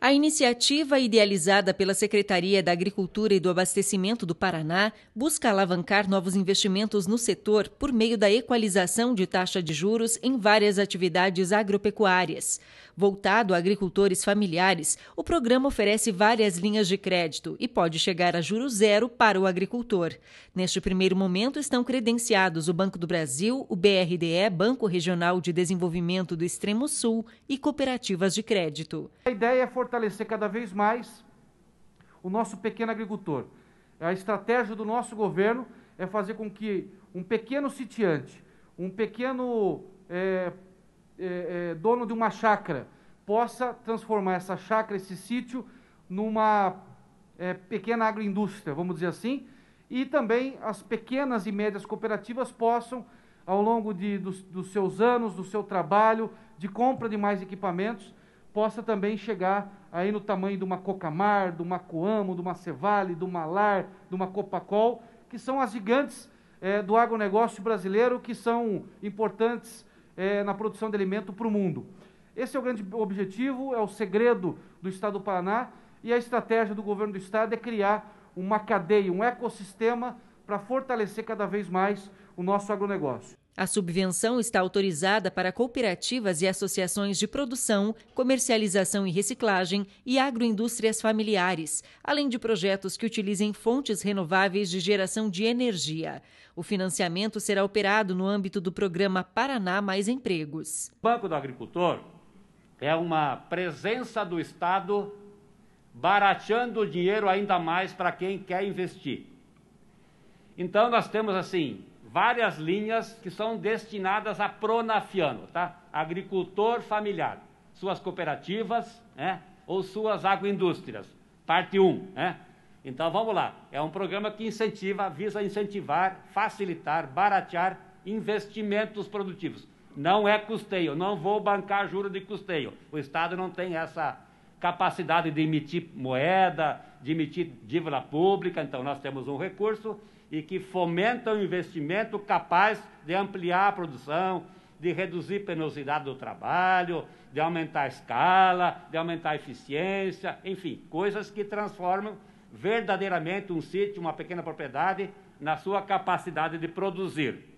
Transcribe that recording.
A iniciativa, idealizada pela Secretaria da Agricultura e do Abastecimento do Paraná, busca alavancar novos investimentos no setor por meio da equalização de taxa de juros em várias atividades agropecuárias. Voltado a agricultores familiares, o programa oferece várias linhas de crédito e pode chegar a juros zero para o agricultor. Neste primeiro momento, estão credenciados o Banco do Brasil, o BRDE, Banco Regional de Desenvolvimento do Extremo Sul e cooperativas de crédito. A ideia é fortalecer cada vez mais o nosso pequeno agricultor. A estratégia do nosso governo é fazer com que um pequeno sitiante, um pequeno é, é, é, dono de uma chácara, possa transformar essa chácara, esse sítio, numa é, pequena agroindústria, vamos dizer assim, e também as pequenas e médias cooperativas possam, ao longo de, dos, dos seus anos, do seu trabalho, de compra de mais equipamentos, possa também chegar aí no tamanho de uma Cocamar, de uma Coamo, de uma Cevale, de uma Lar, de uma Copacol, que são as gigantes é, do agronegócio brasileiro que são importantes é, na produção de alimento para o mundo. Esse é o grande objetivo, é o segredo do Estado do Paraná e a estratégia do governo do Estado é criar uma cadeia, um ecossistema para fortalecer cada vez mais o nosso agronegócio. A subvenção está autorizada para cooperativas e associações de produção, comercialização e reciclagem e agroindústrias familiares, além de projetos que utilizem fontes renováveis de geração de energia. O financiamento será operado no âmbito do programa Paraná Mais Empregos. O Banco do Agricultor é uma presença do Estado barateando o dinheiro ainda mais para quem quer investir. Então, nós temos assim várias linhas que são destinadas a pronafiano, tá? Agricultor familiar, suas cooperativas, né? Ou suas agroindústrias, parte 1, né? Então vamos lá, é um programa que incentiva, visa incentivar, facilitar, baratear investimentos produtivos. Não é custeio, não vou bancar juro de custeio. O Estado não tem essa capacidade de emitir moeda, de emitir dívida pública. Então, nós temos um recurso e que fomenta o investimento capaz de ampliar a produção, de reduzir a penosidade do trabalho, de aumentar a escala, de aumentar a eficiência, enfim, coisas que transformam verdadeiramente um sítio, uma pequena propriedade, na sua capacidade de produzir.